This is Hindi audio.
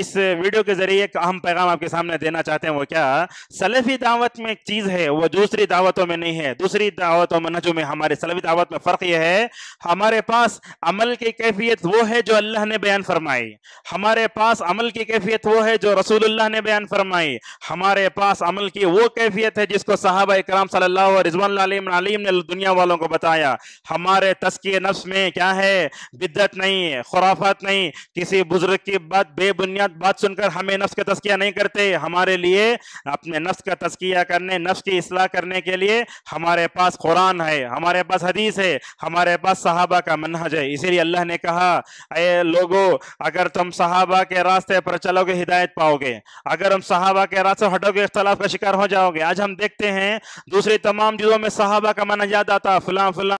इस वीडियो के जरिए एक अहम पैगाम आपके सामने देना चाहते हैं वो क्या सलफी दावत में एक चीज़ है वो दूसरी दावतों में नहीं है दूसरी दावतों में नजो में हमारे सलफी दावत में फ़र्क यह है हमारे पास अमल की कैफियत वो है जो अल्लाह ने बयान फरमाई हमारे पास अमल की कैफियत वो है जो रसूलुल्लाह ने बयान फरमाई हमारे पास अमल की वो कैफियत है जिसको साहब इक्राम सल्लल्लाहु ने दुनिया वालों को बताया हमारे तस्किए नफ्स में क्या है बिद्दत नहीं खुराफत नहीं किसी बुजुर्ग की बात बेबुनियाद दुनिया बात सुनकर हमें नफ्स का तस्किया नहीं करते हमारे लिए अपने नफ्स का तस्किया करने नफ्स की असलाह करने के लिए हमारे पास कुरान है हमारे पास हदीस है हमारे पास सहाबा का मनहज है इसीलिए अल्लाह ने कहा अरे लोगो अगर तुम सहाबा के रास्ते पर चलोगे हिदायत पाओगे अगर हम सहाबा के रास्ते हटोगे इख्तलाफ का शिकार हो जाओगे आज हम देखते हैं दूसरी तमाम चीज़ों में सहाबा का मनहज आता फलां फलां